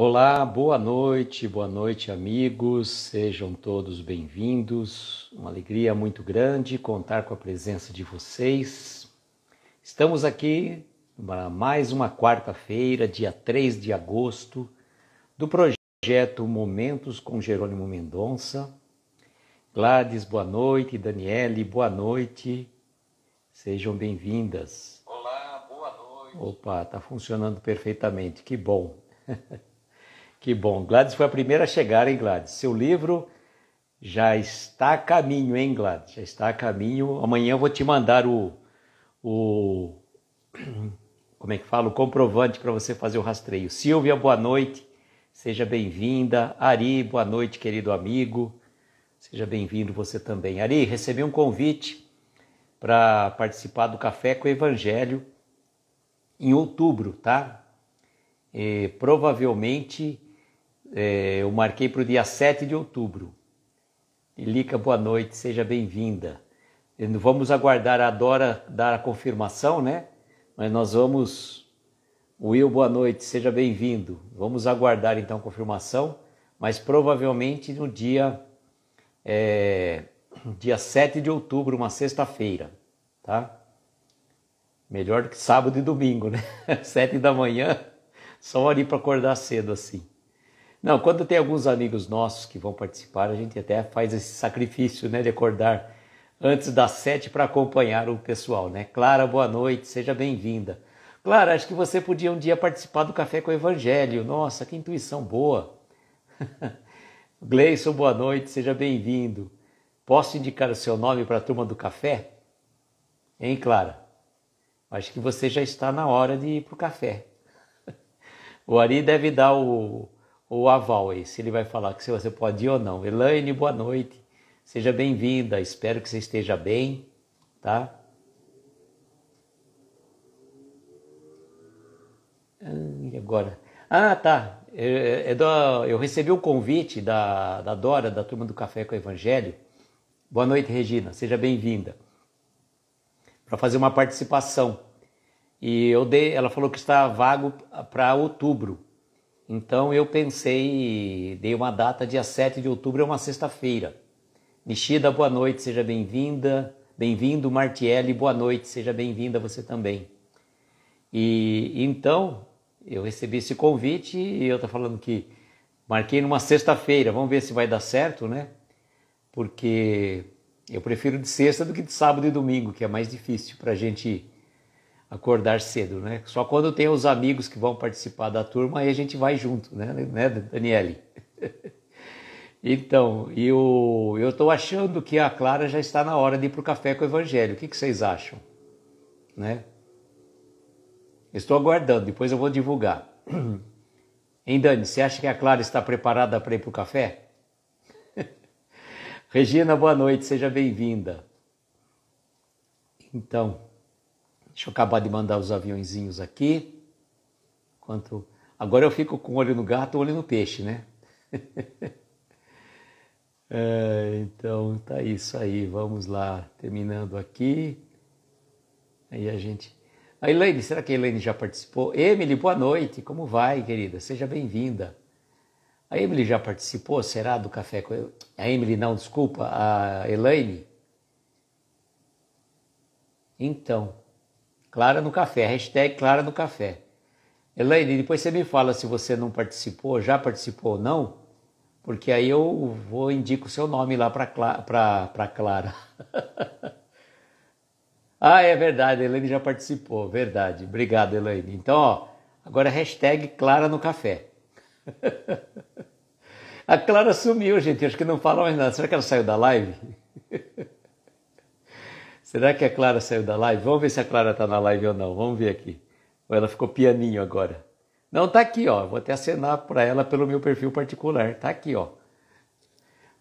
Olá, boa noite, boa noite, amigos. Sejam todos bem-vindos. Uma alegria muito grande contar com a presença de vocês. Estamos aqui para mais uma quarta-feira, dia 3 de agosto, do projeto Momentos com Jerônimo Mendonça. Gladys, boa noite. Daniele, boa noite. Sejam bem-vindas. Olá, boa noite. Opa, tá funcionando perfeitamente. Que bom. Que bom. Gladys foi a primeira a chegar, hein, Gladys? Seu livro já está a caminho, hein, Gladys? Já está a caminho. Amanhã eu vou te mandar o. o como é que fala? O comprovante para você fazer o rastreio. Silvia, boa noite. Seja bem-vinda. Ari, boa noite, querido amigo. Seja bem-vindo você também. Ari, recebi um convite para participar do Café com o Evangelho em outubro, tá? E provavelmente é, eu marquei para o dia 7 de outubro. Ilica, boa noite, seja bem-vinda. Vamos aguardar a Dora dar a confirmação, né? Mas nós vamos. Will, boa noite, seja bem-vindo. Vamos aguardar então a confirmação, mas provavelmente no dia, é... dia 7 de outubro, uma sexta-feira, tá? Melhor do que sábado e domingo, né? Sete da manhã, só ali para acordar cedo assim. Não, quando tem alguns amigos nossos que vão participar, a gente até faz esse sacrifício né, de acordar antes das sete para acompanhar o pessoal. Né? Clara, boa noite, seja bem-vinda. Clara, acho que você podia um dia participar do Café com o Evangelho. Nossa, que intuição boa. Gleison, boa noite, seja bem-vindo. Posso indicar o seu nome para a turma do café? Hein, Clara? Acho que você já está na hora de ir para o café. O Ari deve dar o, ou aval se Ele vai falar que se você pode ir ou não. Elaine, boa noite. Seja bem-vinda. Espero que você esteja bem, tá? Ah, e agora? Ah, tá. Eu, é, eu, é, é eu recebi o convite da, da Dora, da turma do Café com o Evangelho. Boa noite, Regina. Seja bem-vinda. Para fazer uma participação. E eu dei, ela falou que está vago para outubro. Então eu pensei, dei uma data, dia 7 de outubro, é uma sexta-feira. Nishida, boa noite, seja bem-vinda. Bem-vindo, Martielli, boa noite, seja bem-vinda você também. E então eu recebi esse convite e eu estou falando que marquei numa sexta-feira, vamos ver se vai dar certo, né? Porque eu prefiro de sexta do que de sábado e domingo, que é mais difícil para a gente acordar cedo, né? Só quando tem os amigos que vão participar da turma, aí a gente vai junto, né, né Daniele? então, eu estou achando que a Clara já está na hora de ir para o café com o Evangelho. O que, que vocês acham? Né? Estou aguardando, depois eu vou divulgar. Hein, Dani, você acha que a Clara está preparada para ir para o café? Regina, boa noite, seja bem-vinda. Então. Deixa eu acabar de mandar os aviãozinhos aqui. agora eu fico com olho no gato, olho no peixe, né? é, então tá isso aí. Vamos lá, terminando aqui. Aí a gente. A Elaine, será que a Elaine já participou? Emily, boa noite. Como vai, querida? Seja bem-vinda. A Emily já participou, será, do café com eu? A Emily, não, desculpa, a Elaine? Então, Clara no Café, hashtag Clara no Café. Elaine, depois você me fala se você não participou, já participou ou não, porque aí eu vou indico o seu nome lá para Cla Clara. ah, é verdade, a Elaine já participou, verdade. Obrigado, Elaine. Então, ó, agora hashtag Clara no Café. a Clara sumiu, gente, acho que não fala mais nada. Será que ela saiu da live? Será que a Clara saiu da live? Vamos ver se a Clara está na live ou não. Vamos ver aqui. Ou ela ficou pianinho agora. Não, tá aqui, ó. Vou até acenar para ela pelo meu perfil particular. Tá aqui, ó.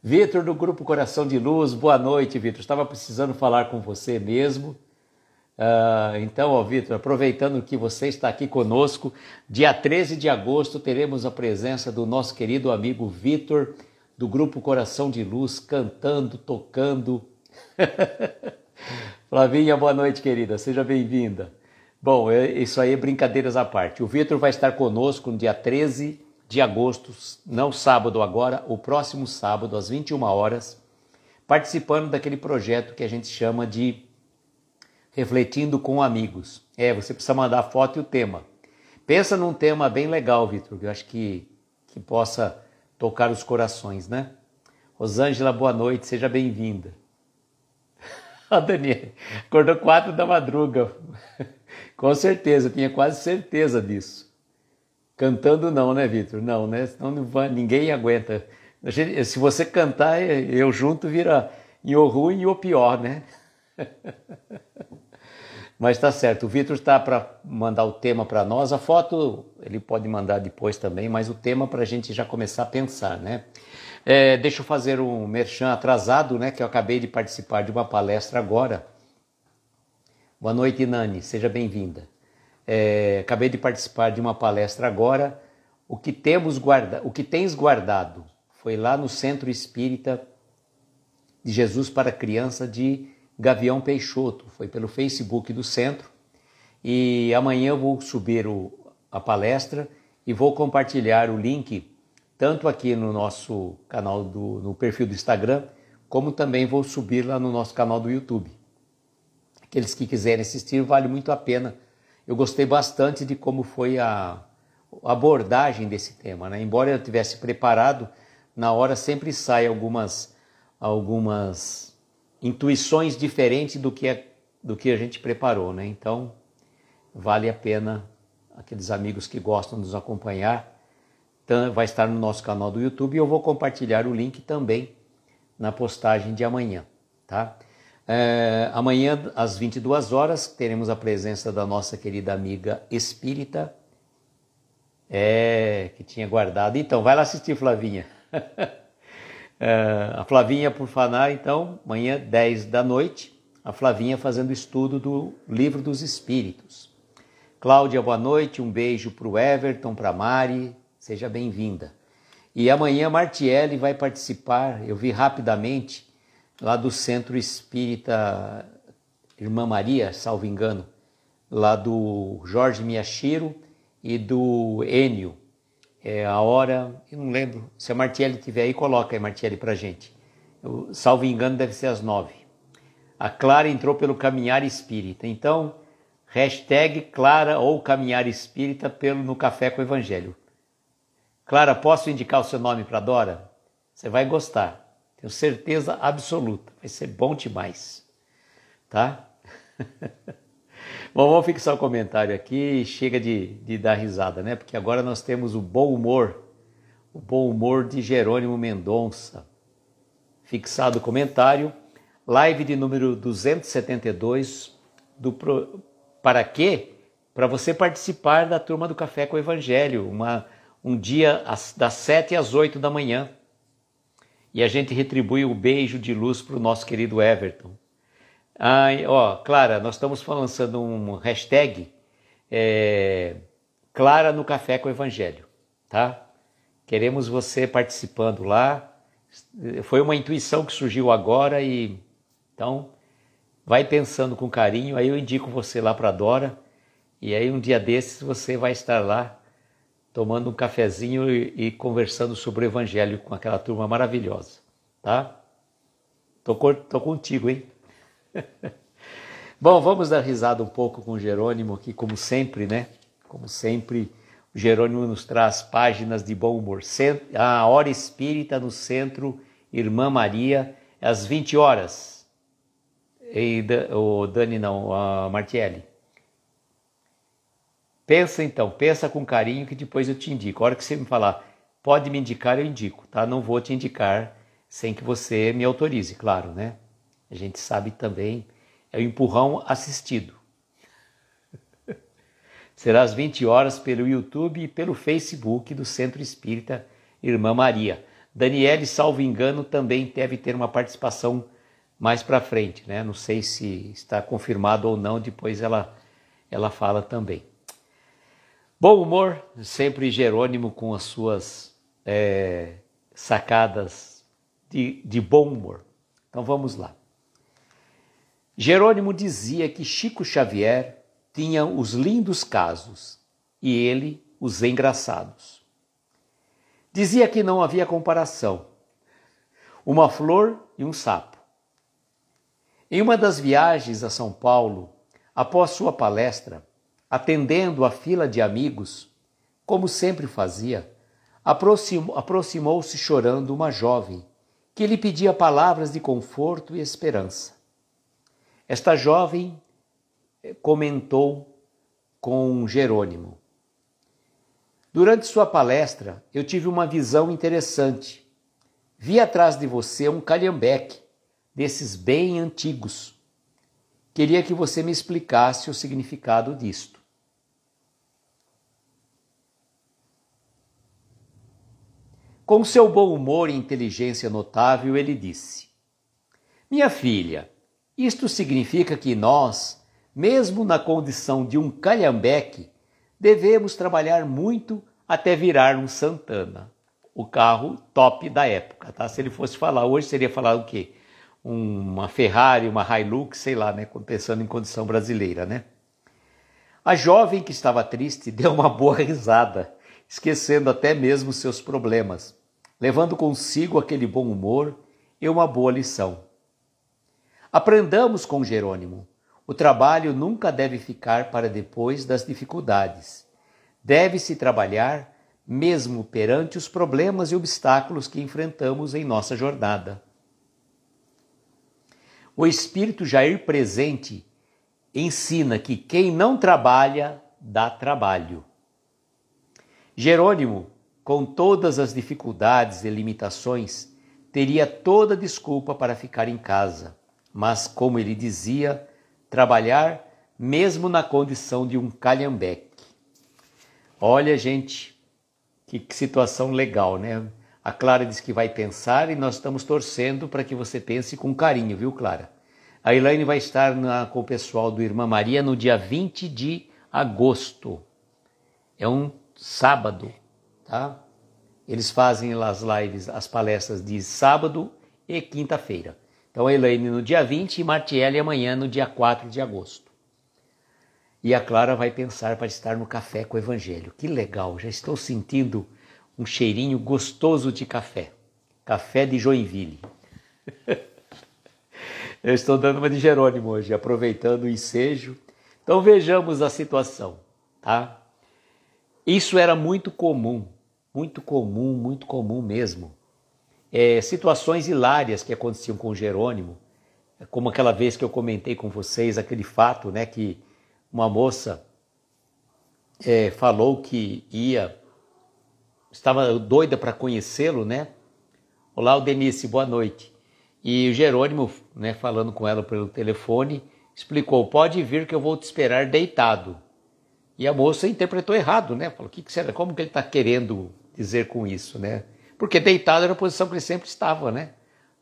Vitor do Grupo Coração de Luz, boa noite, Vitor. Estava precisando falar com você mesmo. Uh, então, ó, Vitor, aproveitando que você está aqui conosco, dia 13 de agosto teremos a presença do nosso querido amigo Vitor, do Grupo Coração de Luz, cantando, tocando. Flavinha, boa noite, querida. Seja bem-vinda. Bom, é, isso aí é brincadeiras à parte. O Vitor vai estar conosco no dia 13 de agosto, não sábado agora, o próximo sábado, às 21 horas, participando daquele projeto que a gente chama de Refletindo com Amigos. É, você precisa mandar a foto e o tema. Pensa num tema bem legal, Vitor, que eu acho que, que possa tocar os corações, né? Rosângela, boa noite, seja bem-vinda. Ó, Daniel, acordou quatro da madruga. Com certeza, tinha quase certeza disso. Cantando não, né, Vitor? Não, né? Senão ninguém aguenta. Gente, se você cantar, é, eu junto vira em o ruim e o pior, né? Mas tá certo, o Vitor está para mandar o tema para nós. A foto ele pode mandar depois também, mas o tema para a gente já começar a pensar, né? É, deixa eu fazer um merchan atrasado, né? Que eu acabei de participar de uma palestra agora. Boa noite, Nani, seja bem-vinda. É, acabei de participar de uma palestra agora. O que temos guarda, o que tens guardado? Foi lá no Centro Espírita de Jesus para Criança de Gavião Peixoto. Foi pelo Facebook do centro. E amanhã eu vou subir o, a palestra e vou compartilhar o link tanto aqui no nosso canal do no perfil do Instagram, como também vou subir lá no nosso canal do YouTube. Aqueles que quiserem assistir, vale muito a pena. Eu gostei bastante de como foi a abordagem desse tema, né? Embora eu tivesse preparado, na hora sempre sai algumas algumas intuições diferentes do que a, é, do que a gente preparou, né? Então, vale a pena aqueles amigos que gostam de nos acompanhar vai estar no nosso canal do YouTube e eu vou compartilhar o link também na postagem de amanhã, tá? É, amanhã, às 22 horas, teremos a presença da nossa querida amiga espírita, é, que tinha guardado. Então, vai lá assistir, Flavinha. é, a Flavinha por Fanar, então, amanhã, 10 da noite, a Flavinha fazendo estudo do Livro dos Espíritos. Cláudia, boa noite, um beijo para o Everton, para Mari, Seja bem-vinda. E amanhã Martielli vai participar, eu vi rapidamente, lá do Centro Espírita Irmã Maria, salvo engano, lá do Jorge Miyashiro e do Enio. É a hora, eu não lembro, se a Martielli tiver aí, coloca aí, Martielli, para gente. Eu, salvo engano, deve ser às nove. A Clara entrou pelo Caminhar Espírita. Então, hashtag Clara ou Caminhar Espírita pelo, no Café com o Evangelho. Clara, posso indicar o seu nome para Dora? Você vai gostar. Tenho certeza absoluta. Vai ser bom demais. Tá? bom, vamos fixar o comentário aqui. Chega de, de dar risada, né? Porque agora nós temos o bom humor. O bom humor de Jerônimo Mendonça. Fixado o comentário. Live de número 272 do Pro... Para quê? Para você participar da turma do Café com o Evangelho, uma um dia das sete às oito da manhã. E a gente retribui o beijo de luz para o nosso querido Everton. Ah, ó, Clara, nós estamos lançando um hashtag é, Clara no Café com o Evangelho, tá? Queremos você participando lá. Foi uma intuição que surgiu agora e então vai pensando com carinho. Aí eu indico você lá para Dora e aí um dia desses você vai estar lá tomando um cafezinho e, e conversando sobre o Evangelho com aquela turma maravilhosa, tá? Tô, tô contigo, hein? Bom, vamos dar risada um pouco com o Jerônimo aqui, como sempre, né? Como sempre, o Jerônimo nos traz páginas de bom humor. A Hora Espírita no Centro, Irmã Maria, às 20 horas. E o Dani, não, a Martielli. Pensa então, pensa com carinho que depois eu te indico. A hora que você me falar, pode me indicar, eu indico, tá? Não vou te indicar sem que você me autorize, claro, né? A gente sabe também, é o empurrão assistido. Será às 20 horas pelo YouTube e pelo Facebook do Centro Espírita Irmã Maria. Daniele, salvo engano, também deve ter uma participação mais para frente, né? Não sei se está confirmado ou não, depois ela ela fala também. Bom humor, sempre Jerônimo com as suas é, sacadas de, de bom humor. Então vamos lá. Jerônimo dizia que Chico Xavier tinha os lindos casos e ele os engraçados. Dizia que não havia comparação. Uma flor e um sapo. Em uma das viagens a São Paulo, após sua palestra, atendendo a fila de amigos, como sempre fazia, aproximou-se chorando uma jovem que lhe pedia palavras de conforto e esperança. Esta jovem eh, comentou com Jerônimo: Durante sua palestra, eu tive uma visão interessante. Vi atrás de você um calhambeque, desses bem antigos. Queria que você me explicasse o significado disto. Com seu bom humor e inteligência notável, ele disse: Minha filha, isto significa que nós, mesmo na condição de um calhambeque, devemos trabalhar muito até virar um Santana, o carro top da época, tá? Se ele fosse falar hoje, seria falar o quê? Uma Ferrari, uma Hilux, sei lá, né? Pensando em condição brasileira, né? A jovem que estava triste deu uma boa risada, esquecendo até mesmo seus problemas levando consigo aquele bom humor e uma boa lição. Aprendamos com Jerônimo. O trabalho nunca deve ficar para depois das dificuldades. Deve-se trabalhar mesmo perante os problemas e obstáculos que enfrentamos em nossa jornada. O espírito Jair presente ensina que quem não trabalha dá trabalho. Jerônimo com todas as dificuldades e limitações, teria toda desculpa para ficar em casa. Mas, como ele dizia, trabalhar mesmo na condição de um calhambeque. Olha, gente, que, que situação legal, né? A Clara diz que vai pensar e nós estamos torcendo para que você pense com carinho, viu, Clara? A Elaine vai estar na, com o pessoal do Irmã Maria no dia 20 de agosto. É um sábado. Tá? Eles fazem as lives, as palestras de sábado e quinta-feira. Então, Elaine no dia 20 e Martielli amanhã no dia 4 de agosto. E a Clara vai pensar para estar no café com o Evangelho. Que legal, já estou sentindo um cheirinho gostoso de café. Café de Joinville. Eu estou dando uma de Jerônimo hoje, aproveitando o ensejo. Então vejamos a situação, tá? Isso era muito comum muito comum, muito comum mesmo. É, situações hilárias que aconteciam com Jerônimo, como aquela vez que eu comentei com vocês, aquele fato né, que uma moça é, falou que ia, estava doida para conhecê-lo, né? Olá, o Denise, boa noite. E o Jerônimo, né, falando com ela pelo telefone, explicou: pode vir que eu vou te esperar deitado. E a moça interpretou errado, né? Falou: o que, que será? Como que ele está querendo dizer com isso, né? Porque deitado era a posição que ele sempre estava, né?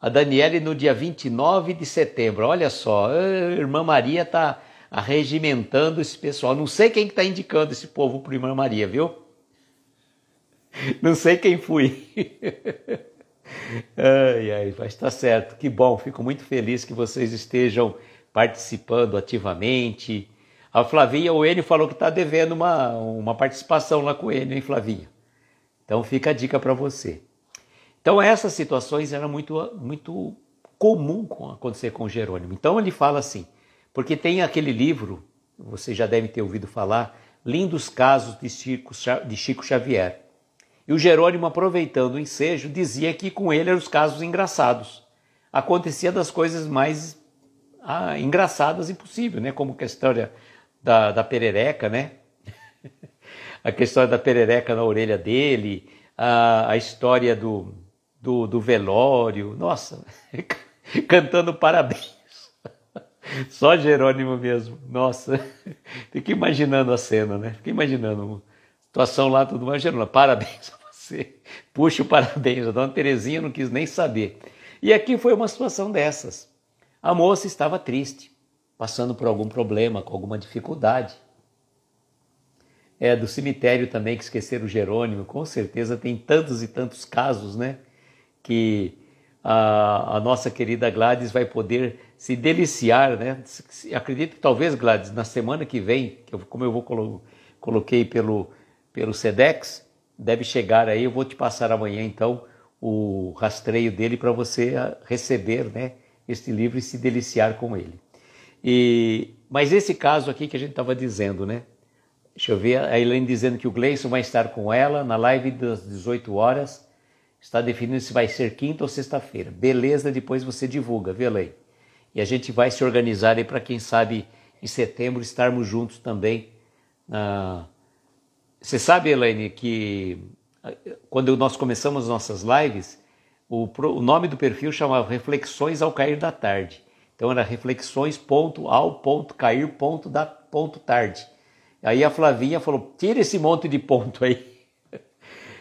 A Daniele no dia 29 de setembro, olha só, a ah, irmã Maria está arregimentando esse pessoal. Não sei quem está que tá indicando esse povo para irmã Maria, viu? Não sei quem fui. ai, ai, mas está certo. Que bom, fico muito feliz que vocês estejam participando ativamente a Flavinha, o Enio falou que está devendo uma, uma participação lá com o Enio, hein, Flavinha? Então fica a dica para você. Então essas situações eram muito, muito comum acontecer com Jerônimo. Então ele fala assim, porque tem aquele livro, você já deve ter ouvido falar, Lindos Casos de Chico, de Chico Xavier. E o Jerônimo, aproveitando o ensejo, dizia que com ele eram os casos engraçados. Acontecia das coisas mais ah, engraçadas e possível, né? como a história da, da perereca, né? a questão da perereca na orelha dele, a, a história do, do, do velório, nossa, cantando parabéns. Só Jerônimo mesmo, nossa, fica imaginando a cena, né? Fica imaginando a situação lá, tudo mais. Jerônimo, parabéns a você, puxa o parabéns. A dona Terezinha não quis nem saber. E aqui foi uma situação dessas. A moça estava triste passando por algum problema, com alguma dificuldade. É do cemitério também que esqueceram o Jerônimo, com certeza tem tantos e tantos casos, né? Que a, a nossa querida Gladys vai poder se deliciar, né? Acredito que talvez, Gladys, na semana que vem, que eu, como eu vou colo coloquei pelo, pelo SEDEX, deve chegar aí, eu vou te passar amanhã então o rastreio dele para você ah, receber né, este livro e se deliciar com ele. E, mas esse caso aqui que a gente estava dizendo, né? Deixa eu ver, a Helene dizendo que o Gleison vai estar com ela na live das 18 horas. Está definindo se vai ser quinta ou sexta-feira. Beleza, depois você divulga, viu, Helene? E a gente vai se organizar aí para quem sabe em setembro estarmos juntos também. você sabe, Elaine, que eh, quando nós começamos nossas lives, o, pro, o nome do perfil chamava Reflexões ao Cair da Tarde. Então era reflexões ponto ao ponto cair ponto da ponto tarde. Aí a Flavinha falou: tira esse monte de ponto aí.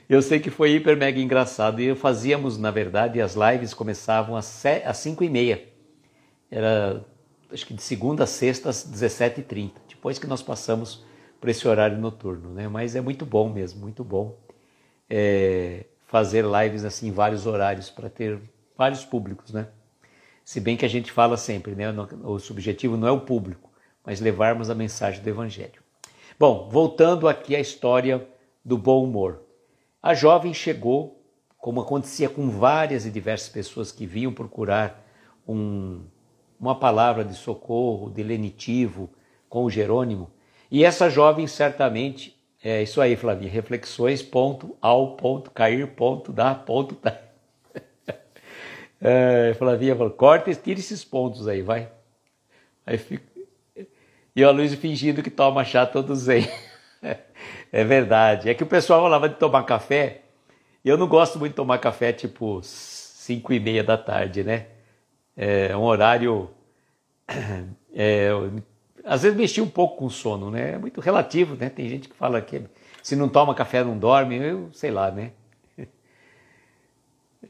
Eu sei que foi hiper mega engraçado e fazíamos na verdade as lives começavam às 5 e meia. Era acho que de segunda a sexta às 17h30. Depois que nós passamos para esse horário noturno, né? Mas é muito bom mesmo, muito bom é, fazer lives assim em vários horários para ter vários públicos, né? Se bem que a gente fala sempre, né? O subjetivo não é o público, mas levarmos a mensagem do Evangelho. Bom, voltando aqui à história do bom humor. A jovem chegou, como acontecia com várias e diversas pessoas que vinham procurar um, uma palavra de socorro, de lenitivo com o Jerônimo. E essa jovem certamente, é isso aí, Flavinha, reflexões ponto ao ponto cair ponto dar ponto tá. É, Flavinha falou, corta e tira esses pontos aí, vai. Aí fico... E o Aloysio fingindo que toma chá todo zen. é verdade. É que o pessoal falava de tomar café. Eu não gosto muito de tomar café tipo 5 e meia da tarde, né? É um horário... É, às vezes mexi um pouco com o sono, né? É muito relativo, né? Tem gente que fala que se não toma café não dorme, eu sei lá, né?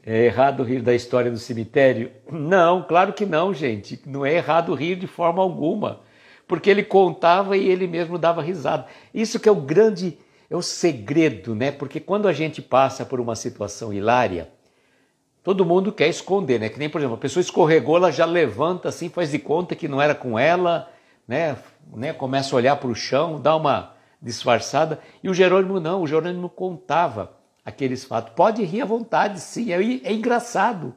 É errado rir da história do cemitério? Não, claro que não, gente. Não é errado rir de forma alguma. Porque ele contava e ele mesmo dava risada. Isso que é o grande, é o segredo, né? Porque quando a gente passa por uma situação hilária, todo mundo quer esconder, né? Que nem, por exemplo, a pessoa escorregou, ela já levanta assim, faz de conta que não era com ela, né? né? Começa a olhar para o chão, dá uma disfarçada. E o Jerônimo não, o Jerônimo contava aqueles fatos. Pode rir à vontade, sim, é, é engraçado.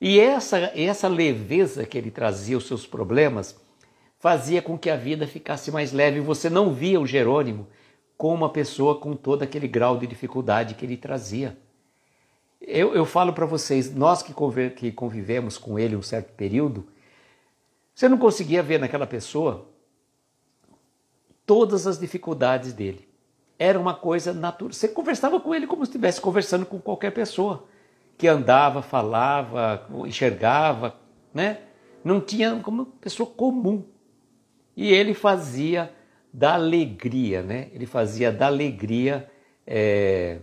E essa, essa leveza que ele trazia, os seus problemas, fazia com que a vida ficasse mais leve. Você não via o Jerônimo como uma pessoa com todo aquele grau de dificuldade que ele trazia. Eu, eu falo para vocês, nós que, que convivemos com ele um certo período, você não conseguia ver naquela pessoa todas as dificuldades dele era uma coisa natural. Você conversava com ele como se estivesse conversando com qualquer pessoa que andava, falava, enxergava, né? Não tinha como pessoa comum. E ele fazia da alegria, né? Ele fazia da alegria. É...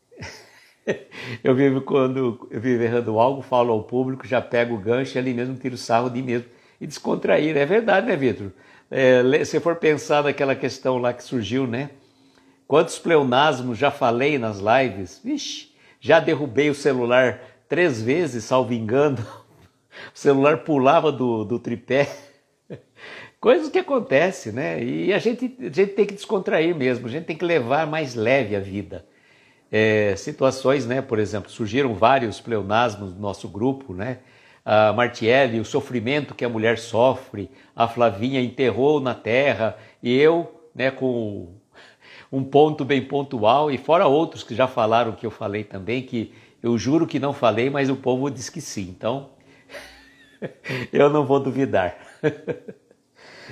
eu vivo quando eu vivo errando algo, falo ao público, já pego o gancho e ali mesmo tiro sarro de mim mesmo e descontrair. Né? É verdade, né, Vitor? É, se for pensar naquela questão lá que surgiu, né? Quantos pleonasmos já falei nas lives? Vixe, já derrubei o celular três vezes, salvo engano. O celular pulava do, do tripé. Coisas que acontecem, né? E a gente, a gente tem que descontrair mesmo, a gente tem que levar mais leve a vida. É, situações, né? Por exemplo, surgiram vários pleonasmos no nosso grupo, né? a Martielli, o sofrimento que a mulher sofre, a Flavinha enterrou na terra, e eu, né, com um ponto bem pontual, e fora outros que já falaram que eu falei também, que eu juro que não falei, mas o povo diz que sim, então eu não vou duvidar.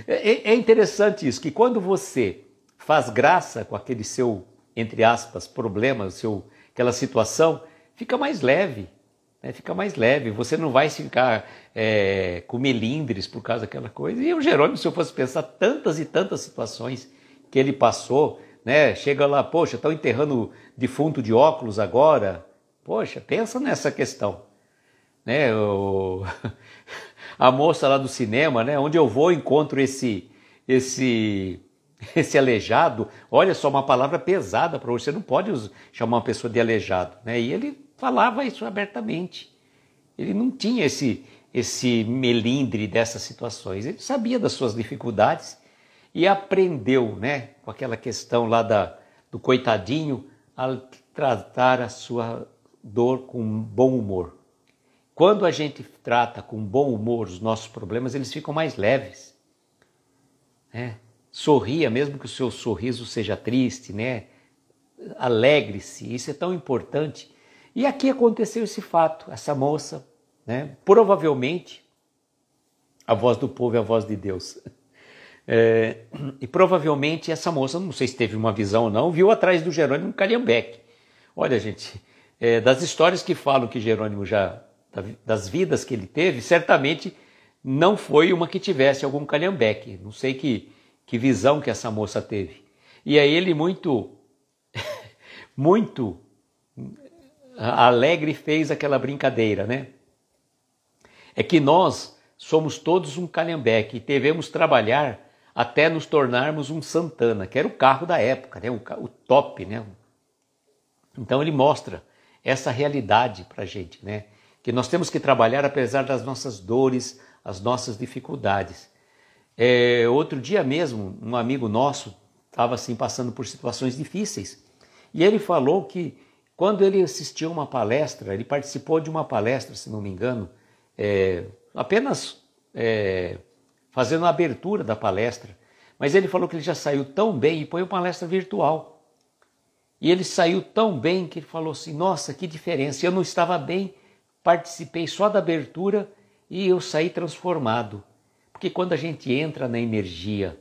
É, é interessante isso, que quando você faz graça com aquele seu, entre aspas, problema, seu, aquela situação, fica mais leve. Né? Fica mais leve, você não vai ficar é, com melindres por causa daquela coisa. E o Jerônimo, se eu fosse pensar tantas e tantas situações que ele passou, né? chega lá, poxa, estão enterrando defunto de óculos agora. Poxa, pensa nessa questão. Né? O... A moça lá do cinema, né? onde eu vou, encontro esse esse esse aleijado, olha só, uma palavra pesada para você, não pode chamar uma pessoa de aleijado, né? E ele falava isso abertamente. Ele não tinha esse, esse melindre dessas situações. Ele sabia das suas dificuldades e aprendeu, né, com aquela questão lá da, do coitadinho, a tratar a sua dor com bom humor. Quando a gente trata com bom humor os nossos problemas, eles ficam mais leves. Né? Sorria, mesmo que o seu sorriso seja triste, né? Alegre-se. Isso é tão importante e aqui aconteceu esse fato, essa moça, né? Provavelmente, a voz do povo é a voz de Deus. É, e provavelmente essa moça, não sei se teve uma visão ou não, viu atrás do Jerônimo Calhambeque. Olha, gente, é, das histórias que falam que Jerônimo já, das vidas que ele teve, certamente não foi uma que tivesse algum calhambeque. Não sei que, que visão que essa moça teve. E aí ele muito, muito alegre fez aquela brincadeira, né? É que nós somos todos um calhambeque e devemos trabalhar até nos tornarmos um Santana, que era o carro da época, né? o, o top, né? Então ele mostra essa realidade para a gente, né? Que nós temos que trabalhar apesar das nossas dores, as nossas dificuldades. É, outro dia mesmo, um amigo nosso estava assim passando por situações difíceis e ele falou que quando ele assistiu uma palestra, ele participou de uma palestra, se não me engano, é, apenas é, fazendo a abertura da palestra, mas ele falou que ele já saiu tão bem e foi uma palestra virtual. E ele saiu tão bem que ele falou assim: Nossa, que diferença! Eu não estava bem, participei só da abertura e eu saí transformado. Porque quando a gente entra na energia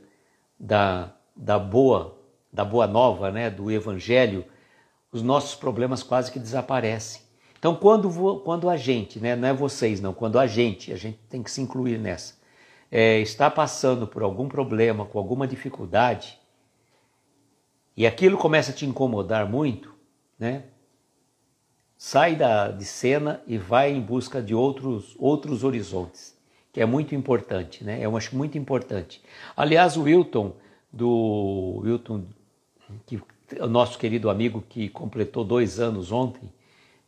da, da boa, da boa nova, né, do evangelho, os nossos problemas quase que desaparecem. Então, quando, quando a gente, né, não é vocês não, quando a gente, a gente tem que se incluir nessa, é, está passando por algum problema, com alguma dificuldade, e aquilo começa a te incomodar muito, né? Sai da, de cena e vai em busca de outros, outros horizontes, que é muito importante, né? Eu acho muito importante. Aliás, o Wilton, do Wilton, que o nosso querido amigo que completou dois anos ontem,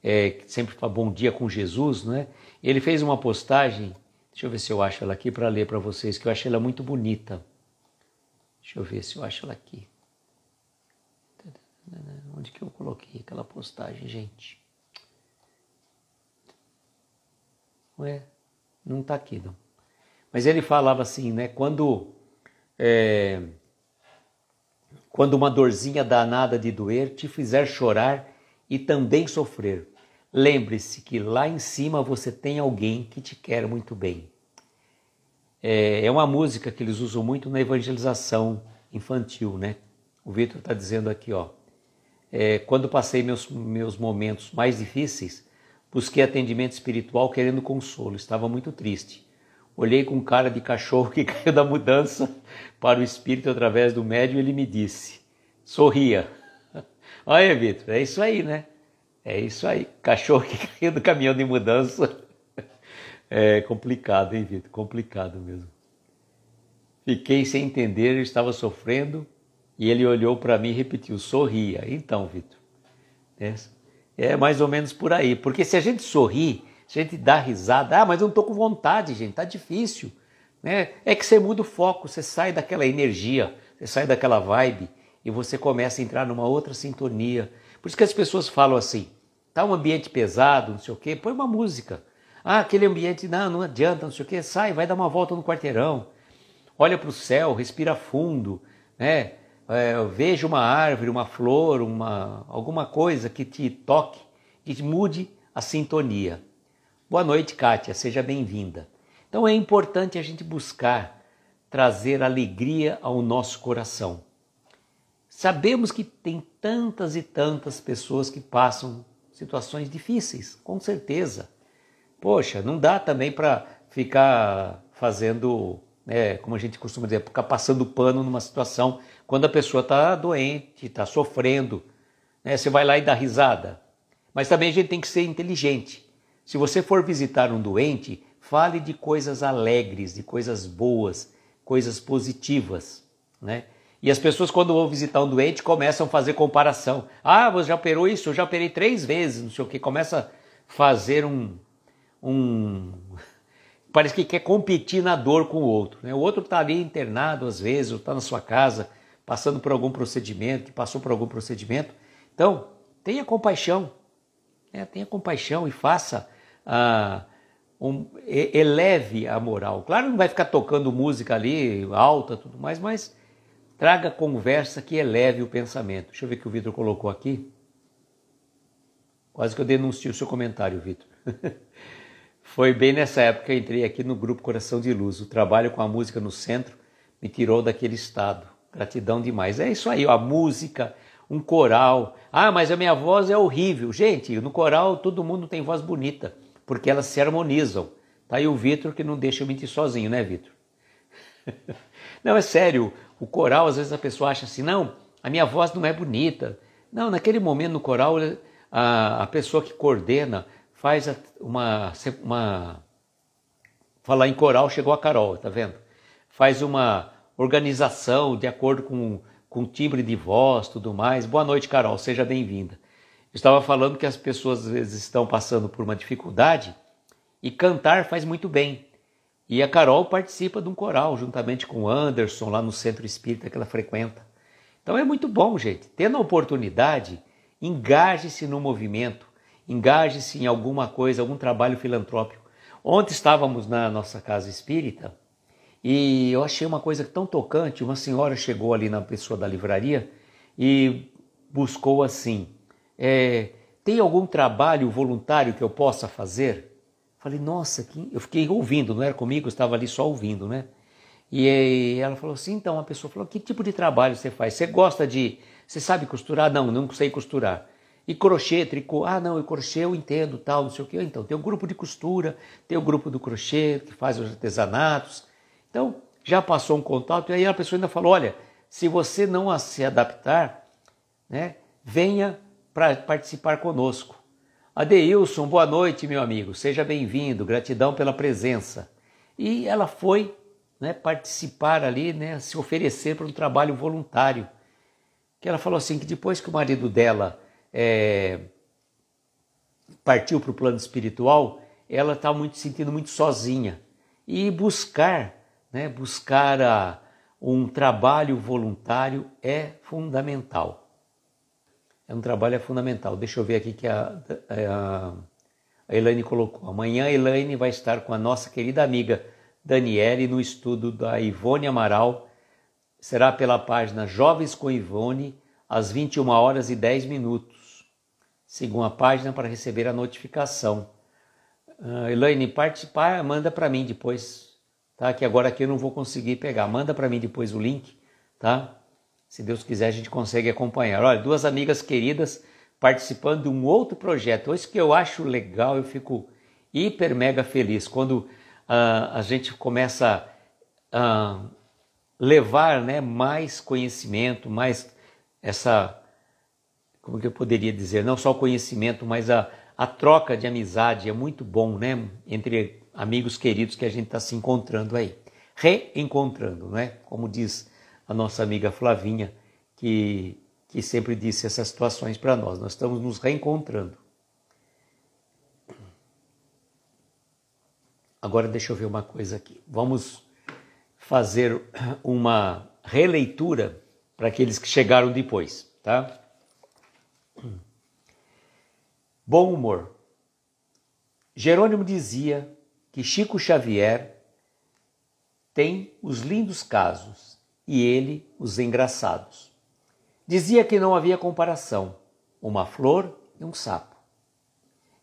é, sempre para bom dia com Jesus, né? Ele fez uma postagem, deixa eu ver se eu acho ela aqui para ler para vocês, que eu achei ela muito bonita. Deixa eu ver se eu acho ela aqui. Onde que eu coloquei aquela postagem, gente? Ué, não está aqui não. Mas ele falava assim, né? Quando é, quando uma dorzinha danada de doer te fizer chorar e também sofrer. Lembre-se que lá em cima você tem alguém que te quer muito bem. É, é uma música que eles usam muito na evangelização infantil, né? O Vitor está dizendo aqui, ó. É, quando passei meus, meus momentos mais difíceis, busquei atendimento espiritual querendo consolo, estava muito triste. Olhei com cara de cachorro que caiu da mudança para o espírito através do médium e ele me disse: sorria. Olha, Vitor, é isso aí, né? É isso aí. Cachorro que caiu do caminhão de mudança. É complicado, hein, Vitor? Complicado mesmo. Fiquei sem entender, eu estava sofrendo e ele olhou para mim e repetiu: sorria. Então, Vitor, né? é mais ou menos por aí. Porque se a gente sorrir, a gente dá risada, ah, mas eu não estou com vontade, gente, tá difícil. Né? É que você muda o foco, você sai daquela energia, você sai daquela vibe e você começa a entrar numa outra sintonia. Por isso que as pessoas falam assim, tá um ambiente pesado, não sei o quê, põe uma música. Ah, aquele ambiente, não, não adianta, não sei o quê, sai, vai dar uma volta no quarteirão. Olha para o céu, respira fundo, né? É, veja uma árvore, uma flor, uma, alguma coisa que te toque, que te mude a sintonia. Boa noite, Kátia, seja bem-vinda. Então é importante a gente buscar trazer alegria ao nosso coração. Sabemos que tem tantas e tantas pessoas que passam situações difíceis, com certeza. Poxa, não dá também para ficar fazendo, né, como a gente costuma dizer, ficar passando pano numa situação quando a pessoa está doente, está sofrendo. Né, você vai lá e dá risada. Mas também a gente tem que ser inteligente. Se você for visitar um doente, fale de coisas alegres, de coisas boas, coisas positivas, né? E as pessoas, quando vão visitar um doente, começam a fazer comparação. Ah, você já operou isso? Eu já operei três vezes, não sei o que. Começa a fazer um. um... Parece que quer competir na dor com o outro. Né? O outro está ali internado, às vezes, ou está na sua casa, passando por algum procedimento, que passou por algum procedimento. Então, tenha compaixão. Né? Tenha compaixão e faça ah, um, eleve a moral. Claro, não vai ficar tocando música ali alta, tudo mais, mas traga conversa que eleve o pensamento. Deixa eu ver o que o Vitor colocou aqui. Quase que eu denuncio o seu comentário, Vitor. Foi bem nessa época que eu entrei aqui no grupo Coração de Luz. O trabalho com a música no centro me tirou daquele estado. Gratidão demais. É isso aí, ó, a música, um coral. Ah, mas a minha voz é horrível. Gente, no coral todo mundo tem voz bonita porque elas se harmonizam. Tá aí o Vitor que não deixa eu mentir sozinho, né, Vitor? não, é sério, o coral, às vezes a pessoa acha assim, não, a minha voz não é bonita. Não, naquele momento no coral, a, a pessoa que coordena faz uma, uma. Falar em coral chegou a Carol, tá vendo? Faz uma organização de acordo com, com timbre de voz, tudo mais. Boa noite, Carol, seja bem-vinda estava falando que as pessoas às vezes estão passando por uma dificuldade e cantar faz muito bem. E a Carol participa de um coral juntamente com o Anderson lá no centro espírita que ela frequenta. Então é muito bom, gente. Tendo a oportunidade, engaje-se no movimento, engaje-se em alguma coisa, algum trabalho filantrópico. Ontem estávamos na nossa casa espírita e eu achei uma coisa tão tocante. Uma senhora chegou ali na pessoa da livraria e buscou assim: é, tem algum trabalho voluntário que eu possa fazer? Falei, nossa, que... eu fiquei ouvindo, não era comigo, eu estava ali só ouvindo, né? E ela falou assim, então, a pessoa falou, que tipo de trabalho você faz? Você gosta de, você sabe costurar? Não, não sei costurar. E crochê, tricô, ah, não, eu crochê eu entendo, tal, não sei o quê. Então, tem o um grupo de costura, tem o um grupo do crochê que faz os artesanatos. Então, já passou um contato, e aí a pessoa ainda falou, olha, se você não se adaptar, né, venha para participar conosco. Adeilson, boa noite, meu amigo. Seja bem-vindo. Gratidão pela presença. E ela foi né, participar ali, né, se oferecer para um trabalho voluntário. Que ela falou assim que depois que o marido dela é, partiu para o plano espiritual, ela está muito sentindo muito sozinha e buscar, né, buscar a, um trabalho voluntário é fundamental é um trabalho é fundamental. Deixa eu ver aqui que a, é a, a Elaine colocou. Amanhã a Elaine vai estar com a nossa querida amiga Daniele no estudo da Ivone Amaral. Será pela página Jovens com Ivone, às 21 horas e 10 minutos. Sigam a página para receber a notificação. Uh, Elaine, participar, manda para mim depois, tá? Que agora aqui eu não vou conseguir pegar. Manda para mim depois o link, tá? Se Deus quiser, a gente consegue acompanhar. Olha, duas amigas queridas participando de um outro projeto. Isso que eu acho legal, eu fico hiper mega feliz quando uh, a gente começa a uh, levar né, mais conhecimento, mais essa. Como que eu poderia dizer? Não só o conhecimento, mas a, a troca de amizade é muito bom, né? Entre amigos queridos que a gente está se encontrando aí. Reencontrando, né? Como diz a nossa amiga Flavinha, que, que sempre disse essas situações para nós. Nós estamos nos reencontrando. Agora deixa eu ver uma coisa aqui. Vamos fazer uma releitura para aqueles que chegaram depois, tá? Bom humor. Jerônimo dizia que Chico Xavier tem os lindos casos e ele os engraçados. Dizia que não havia comparação, uma flor e um sapo.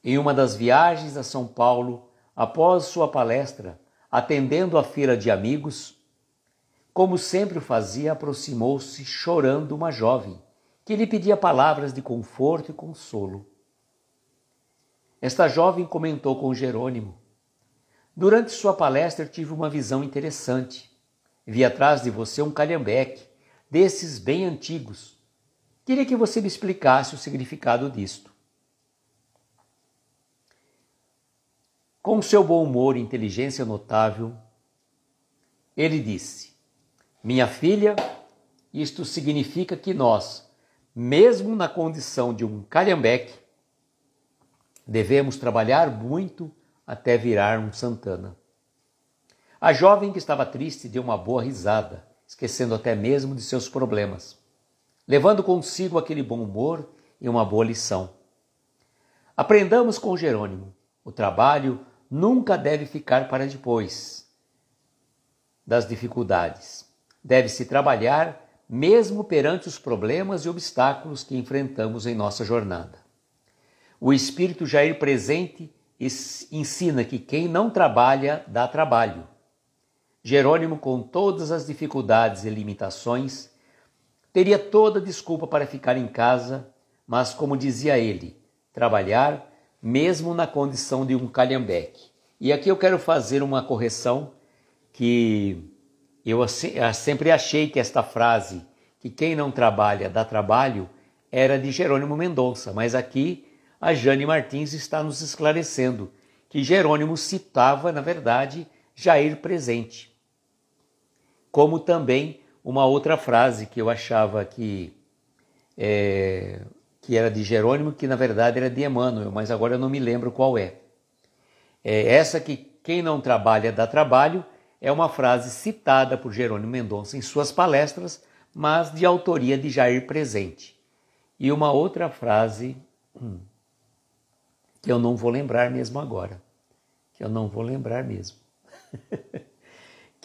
Em uma das viagens a São Paulo, após sua palestra, atendendo a fila de amigos, como sempre o fazia, aproximou-se chorando uma jovem, que lhe pedia palavras de conforto e consolo. Esta jovem comentou com Jerônimo: Durante sua palestra tive uma visão interessante. Vi atrás de você um calhambeque, desses bem antigos. Queria que você me explicasse o significado disto. Com seu bom humor e inteligência notável, ele disse: Minha filha, isto significa que nós, mesmo na condição de um calhambeque, devemos trabalhar muito até virar um Santana. A jovem que estava triste deu uma boa risada, esquecendo até mesmo de seus problemas, levando consigo aquele bom humor e uma boa lição. Aprendamos com Jerônimo: o trabalho nunca deve ficar para depois das dificuldades. Deve-se trabalhar mesmo perante os problemas e obstáculos que enfrentamos em nossa jornada. O espírito Jair presente ensina que quem não trabalha dá trabalho Jerônimo, com todas as dificuldades e limitações, teria toda desculpa para ficar em casa, mas, como dizia ele, trabalhar mesmo na condição de um calhambeque. E aqui eu quero fazer uma correção que eu assim, sempre achei que esta frase, que quem não trabalha dá trabalho, era de Jerônimo Mendonça, mas aqui a Jane Martins está nos esclarecendo que Jerônimo citava, na verdade, Jair Presente como também uma outra frase que eu achava que, é, que era de Jerônimo, que na verdade era de Emmanuel, mas agora eu não me lembro qual é. é essa que quem não trabalha dá trabalho é uma frase citada por Jerônimo Mendonça em suas palestras, mas de autoria de Jair Presente. E uma outra frase hum, que eu não vou lembrar mesmo agora, que eu não vou lembrar mesmo.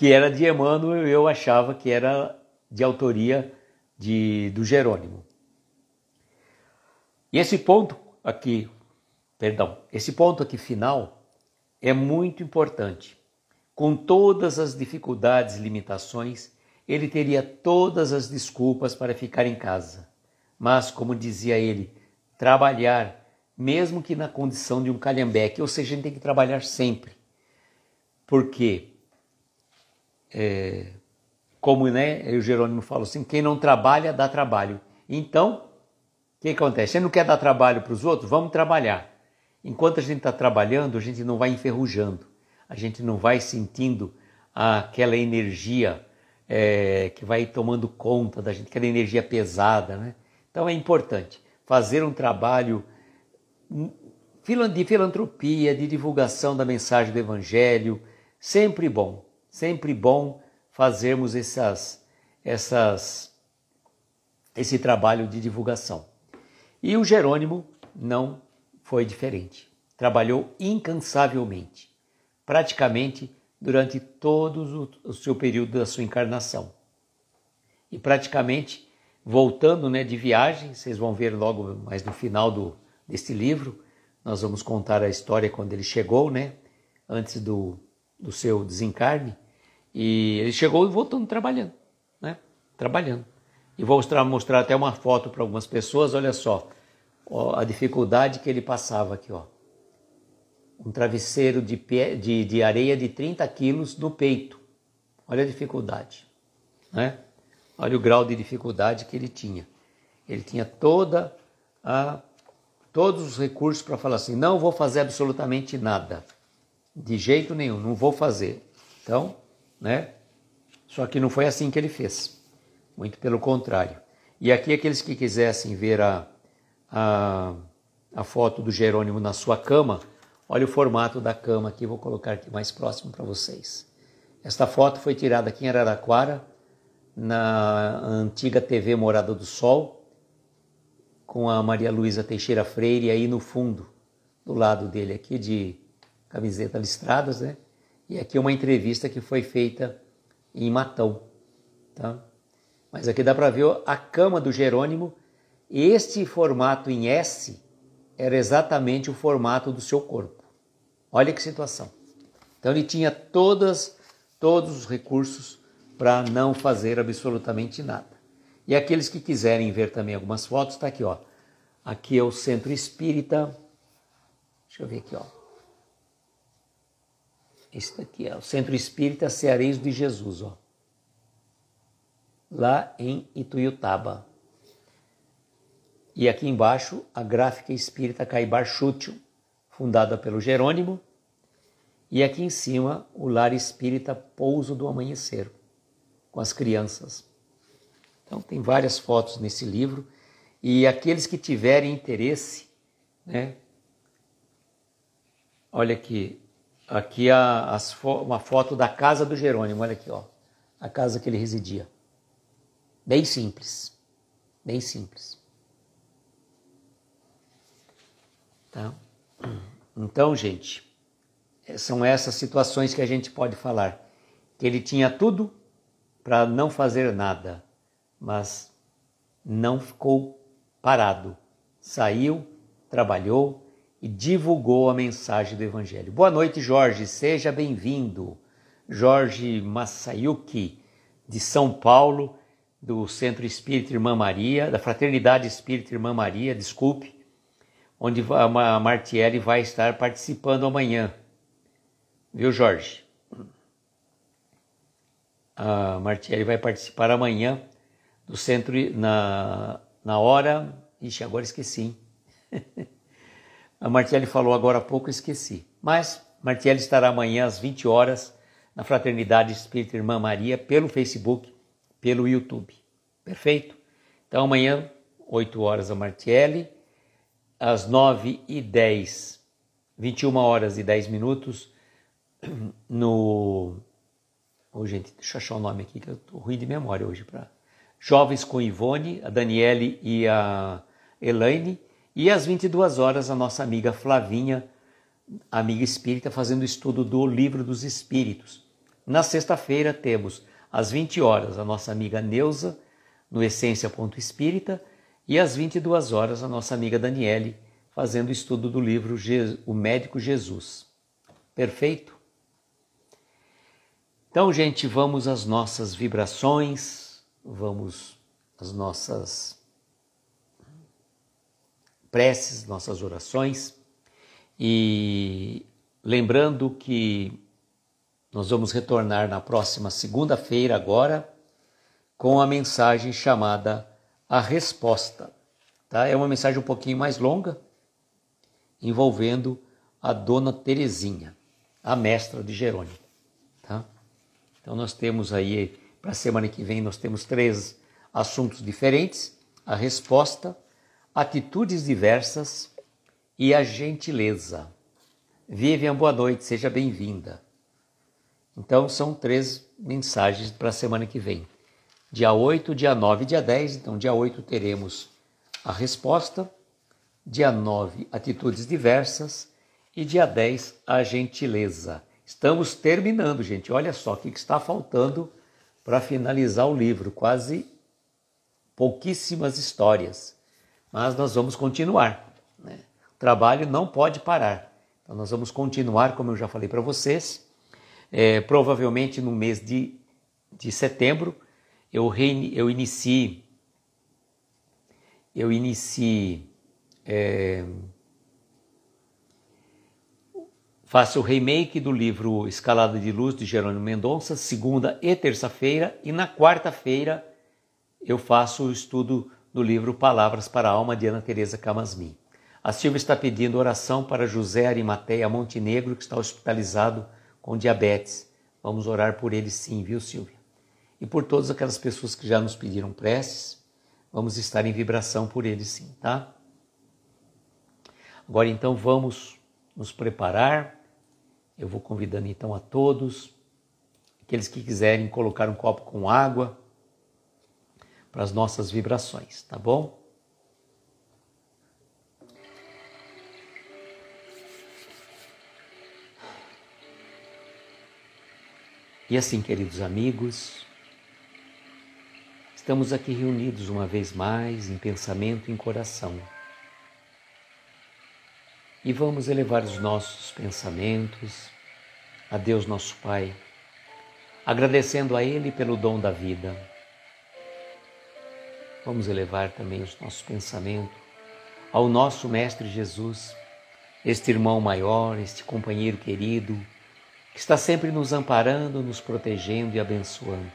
que era de Emmanuel eu achava que era de autoria de, do Jerônimo. E esse ponto aqui, perdão, esse ponto aqui final é muito importante. Com todas as dificuldades e limitações, ele teria todas as desculpas para ficar em casa. Mas, como dizia ele, trabalhar, mesmo que na condição de um calhambeque, ou seja, a gente tem que trabalhar sempre. Porque é, como né, o Jerônimo fala assim, quem não trabalha dá trabalho. Então, o que acontece? Você não quer dar trabalho para os outros? Vamos trabalhar. Enquanto a gente está trabalhando, a gente não vai enferrujando, a gente não vai sentindo aquela energia é, que vai tomando conta da gente, aquela energia pesada, né? Então é importante fazer um trabalho hum, de filantropia, de divulgação da mensagem do Evangelho, sempre bom. Sempre bom fazermos essas, essas, esse trabalho de divulgação. E o Jerônimo não foi diferente. Trabalhou incansavelmente, praticamente durante todo o, o seu período da sua encarnação. E praticamente voltando né, de viagem, vocês vão ver logo mais no final do, deste livro, nós vamos contar a história quando ele chegou, né, antes do, do seu desencarne, e ele chegou voltando trabalhando, né? Trabalhando. E vou mostrar, mostrar até uma foto para algumas pessoas, olha só, ó, a dificuldade que ele passava aqui, ó. Um travesseiro de, pie, de, de areia de 30 quilos no peito. Olha a dificuldade, né? Olha o grau de dificuldade que ele tinha. Ele tinha toda a, todos os recursos para falar assim: não vou fazer absolutamente nada. De jeito nenhum, não vou fazer. Então, né? Só que não foi assim que ele fez. Muito pelo contrário. E aqui, aqueles que quisessem ver a, a, a foto do Jerônimo na sua cama, olha o formato da cama aqui, vou colocar aqui mais próximo para vocês. Esta foto foi tirada aqui em Araraquara, na antiga TV Morada do Sol, com a Maria Luísa Teixeira Freire aí no fundo, do lado dele aqui de camiseta listradas, né? E aqui é uma entrevista que foi feita em Matão, tá? Mas aqui dá para ver a cama do Jerônimo. Este formato em S era exatamente o formato do seu corpo. Olha que situação. Então ele tinha todas todos os recursos para não fazer absolutamente nada. E aqueles que quiserem ver também algumas fotos, está aqui, ó. Aqui é o Centro Espírita. Deixa eu ver aqui, ó. Esse daqui é o Centro Espírita Cearense de Jesus, ó. Lá em Ituiutaba. E aqui embaixo, a Gráfica Espírita Caibar Chútil, fundada pelo Jerônimo. E aqui em cima, o Lar Espírita Pouso do Amanhecer, com as crianças. Então, tem várias fotos nesse livro. E aqueles que tiverem interesse, né? Olha aqui, Aqui a, uma foto da casa do Jerônimo, olha aqui, ó. A casa que ele residia. Bem simples. Bem simples. Tá? Então, gente, eh, são essas situações que a gente pode falar. Que ele tinha tudo para não fazer nada, mas não ficou parado. Saiu, trabalhou, e divulgou a mensagem do Evangelho. Boa noite, Jorge, seja bem-vindo. Jorge Masayuki, de São Paulo, do Centro Espírita Irmã Maria, da Fraternidade Espírita Irmã Maria, desculpe, onde a Martiele vai estar participando amanhã. Viu, Jorge? A Martiele vai participar amanhã do centro na, na hora. Ixi, agora esqueci. A Martelli falou agora há pouco, esqueci. Mas Martelli estará amanhã às 20 horas na Fraternidade Espírita Irmã Maria pelo Facebook, pelo YouTube. Perfeito? Então amanhã, 8 horas a Martelli, às 9 e 10, 21 horas e 10 minutos no... Oh, gente, deixa eu achar o nome aqui que eu tô ruim de memória hoje para Jovens com Ivone, a Daniele e a Elaine e às 22 horas, a nossa amiga Flavinha, amiga espírita, fazendo estudo do Livro dos Espíritos. Na sexta-feira, temos às 20 horas a nossa amiga Neuza, no Essência Ponto Espírita, e às 22 horas a nossa amiga Daniele, fazendo estudo do livro Je O Médico Jesus. Perfeito? Então, gente, vamos às nossas vibrações, vamos às nossas preces, nossas orações e lembrando que nós vamos retornar na próxima segunda-feira agora com a mensagem chamada A Resposta. Tá? É uma mensagem um pouquinho mais longa, envolvendo a Dona Terezinha, a mestra de Jerônimo. Tá? Então nós temos aí, para a semana que vem, nós temos três assuntos diferentes. A resposta, atitudes diversas e a gentileza. Vivian, boa noite, seja bem-vinda. Então, são três mensagens para a semana que vem. Dia 8, dia 9 e dia 10. Então, dia 8 teremos a resposta, dia 9, atitudes diversas e dia 10, a gentileza. Estamos terminando, gente. Olha só o que está faltando para finalizar o livro. Quase pouquíssimas histórias mas nós vamos continuar. Né? O trabalho não pode parar. Então, nós vamos continuar, como eu já falei para vocês, é, provavelmente no mês de, de setembro eu, reini eu inicie eu inicie é, faço o remake do livro Escalada de Luz de Jerônimo Mendonça segunda e terça-feira e na quarta-feira eu faço o estudo do livro Palavras para a Alma de Ana Teresa Camasmin. A Silvia está pedindo oração para José Arimateia Montenegro, que está hospitalizado com diabetes. Vamos orar por ele sim, viu, Silvia? E por todas aquelas pessoas que já nos pediram preces, vamos estar em vibração por ele sim, tá? Agora então vamos nos preparar. Eu vou convidando então a todos, aqueles que quiserem colocar um copo com água para as nossas vibrações, tá bom? E assim, queridos amigos, estamos aqui reunidos uma vez mais em pensamento e em coração. E vamos elevar os nossos pensamentos a Deus nosso Pai, agradecendo a Ele pelo dom da vida Vamos elevar também os nossos pensamentos ao nosso Mestre Jesus, este irmão maior, este companheiro querido, que está sempre nos amparando, nos protegendo e abençoando.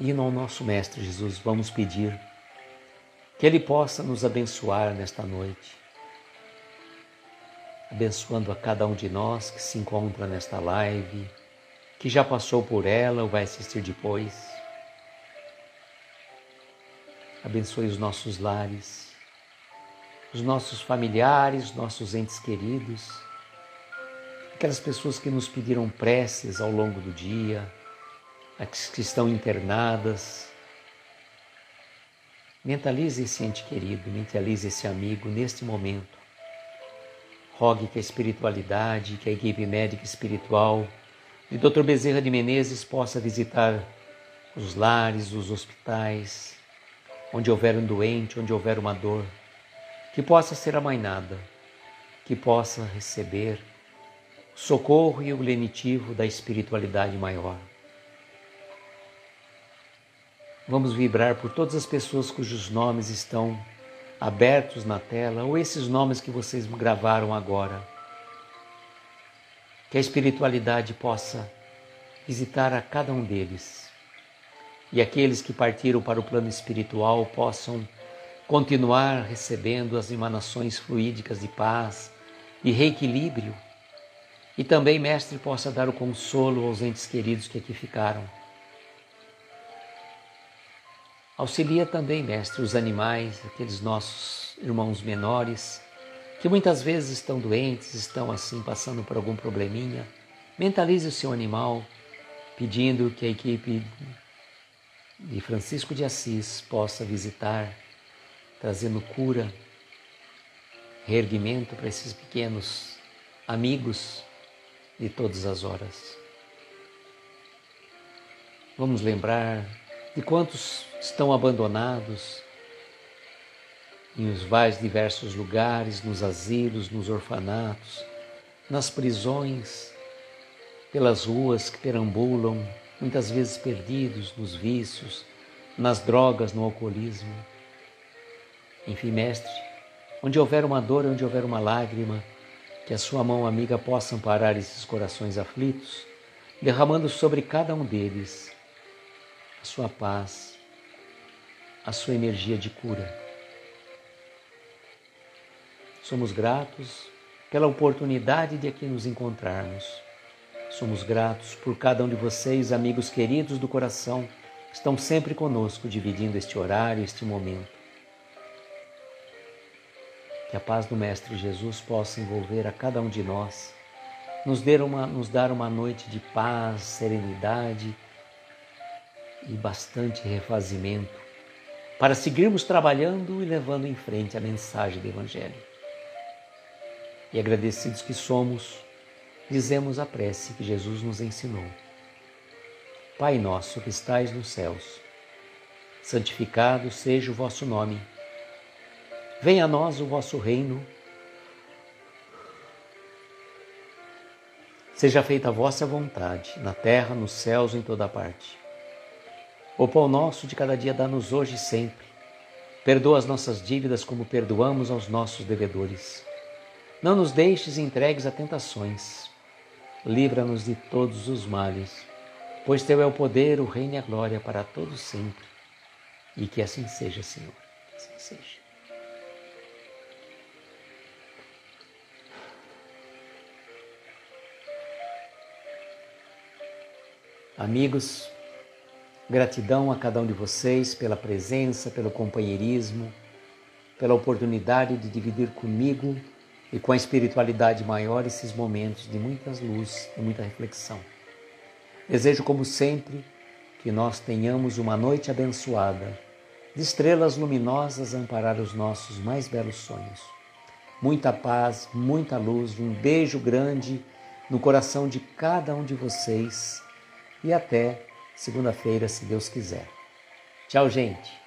E ao nosso Mestre Jesus, vamos pedir que Ele possa nos abençoar nesta noite, abençoando a cada um de nós que se encontra nesta live que já passou por ela ou vai assistir depois. Abençoe os nossos lares, os nossos familiares, nossos entes queridos, aquelas pessoas que nos pediram preces ao longo do dia, as que estão internadas. Mentalize esse ente querido, mentalize esse amigo neste momento. Rogue que a espiritualidade, que a equipe médica espiritual e Dr. Bezerra de Menezes possa visitar os lares, os hospitais, onde houver um doente, onde houver uma dor, que possa ser amainada, que possa receber o socorro e o lenitivo da espiritualidade maior. Vamos vibrar por todas as pessoas cujos nomes estão abertos na tela ou esses nomes que vocês gravaram agora que a espiritualidade possa visitar a cada um deles e aqueles que partiram para o plano espiritual possam continuar recebendo as emanações fluídicas de paz e reequilíbrio. E também, Mestre, possa dar o consolo aos entes queridos que aqui ficaram. Auxilia também, Mestre, os animais, aqueles nossos irmãos menores que muitas vezes estão doentes, estão assim passando por algum probleminha, mentalize o seu animal, pedindo que a equipe de Francisco de Assis possa visitar, trazendo cura, reerguimento para esses pequenos amigos de todas as horas. Vamos lembrar de quantos estão abandonados, em os mais diversos lugares, nos asilos, nos orfanatos, nas prisões, pelas ruas que perambulam, muitas vezes perdidos nos vícios, nas drogas, no alcoolismo. Enfim, mestre, onde houver uma dor, onde houver uma lágrima, que a sua mão amiga possa amparar esses corações aflitos, derramando sobre cada um deles a sua paz, a sua energia de cura. Somos gratos pela oportunidade de aqui nos encontrarmos. Somos gratos por cada um de vocês, amigos queridos do coração, que estão sempre conosco, dividindo este horário, este momento. Que a paz do Mestre Jesus possa envolver a cada um de nós, nos, uma, nos dar uma noite de paz, serenidade e bastante refazimento para seguirmos trabalhando e levando em frente a mensagem do Evangelho e agradecidos que somos, dizemos a prece que Jesus nos ensinou. Pai nosso que estais nos céus, santificado seja o vosso nome. Venha a nós o vosso reino. Seja feita a vossa vontade, na terra, nos céus, em toda parte. O pão nosso de cada dia dá-nos hoje e sempre. Perdoa as nossas dívidas como perdoamos aos nossos devedores não nos deixes entregues a tentações. Livra-nos de todos os males, pois teu é o poder, o reino e a glória para todos sempre. E que assim seja, Senhor. Que assim seja. Amigos, gratidão a cada um de vocês pela presença, pelo companheirismo, pela oportunidade de dividir comigo e com a espiritualidade maior esses momentos de muitas luzes e muita reflexão. Desejo, como sempre, que nós tenhamos uma noite abençoada, de estrelas luminosas a amparar os nossos mais belos sonhos. Muita paz, muita luz, um beijo grande no coração de cada um de vocês e até segunda-feira, se Deus quiser. Tchau, gente!